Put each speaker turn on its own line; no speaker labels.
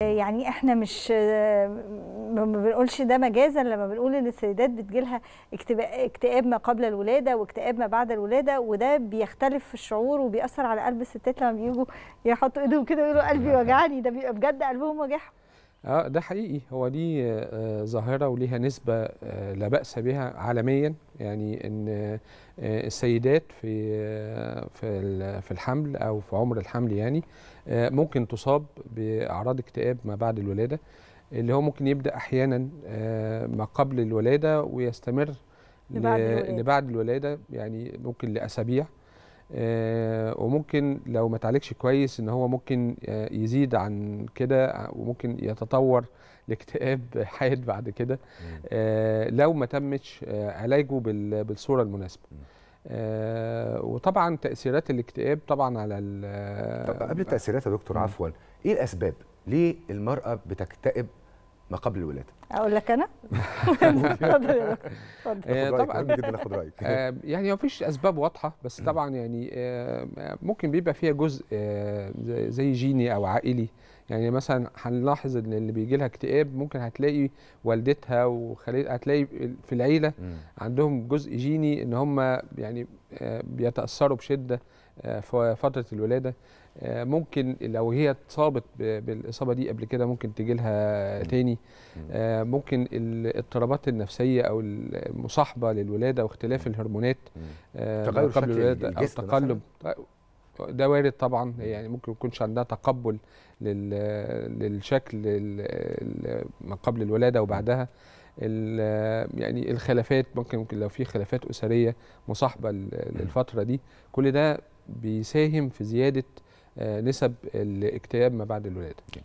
يعني احنا مش ما بنقولش ده مجازا لما بنقول ان السيدات بتجيلها اكتئاب ما قبل الولاده واكتئاب ما بعد الولاده وده بيختلف في الشعور وبيأثر على قلب الستات لما بييجوا يحطوا ايدهم كده ويقولوا قلبي وجعني ده بيبقى بجد قلبهم وجعهم اه ده حقيقي هو دي آه ظاهره وليها نسبه آه لا باس بها عالميا يعني ان آه السيدات في آه، في في الحمل او في عمر الحمل يعني آه، ممكن تصاب باعراض اكتئاب ما بعد الولاده اللي هو ممكن يبدا احيانا آه، ما قبل الولاده ويستمر لبعد الولاده, لبعد الولاده يعني ممكن لاسابيع آه، وممكن لو ما اتعالجش كويس ان هو ممكن آه، يزيد عن كده وممكن يتطور لاكتئاب حاد بعد كده آه، لو ما تمش علاجه بالصوره المناسبه وطبعا تاثيرات الاكتئاب طبعا على طب قبل التاثيرات يا دكتور عفوا ايه الاسباب ليه المراه بتكتئب ما قبل الولاده اقول لك انا اتفضل آه، طبعا جدا اخد رايك آه، يعني ما فيش اسباب واضحه بس طبعا يعني آه، ممكن بيبقى فيها جزء زي جيني او عائلي يعني مثلا هنلاحظ ان اللي بيجي لها اكتئاب ممكن هتلاقي والدتها وخالتها هتلاقي في العيله عندهم جزء جيني ان هم يعني بيتاثروا بشده في فتره الولاده ممكن لو هي اتصابت بالاصابه دي قبل كده ممكن تجي لها تاني ممكن الاضطرابات النفسيه او المصاحبه للولاده واختلاف الهرمونات آه، تغير قبل الولاده او تقلب ده وارد طبعا يعني ممكن يكونش عندها تقبل للشكل ما قبل الولاده وبعدها يعني الخلافات ممكن, ممكن لو في خلافات اسريه مصاحبه للفتره دي كل ده بيساهم في زياده آه، نسب الاكتئاب ما بعد الولاده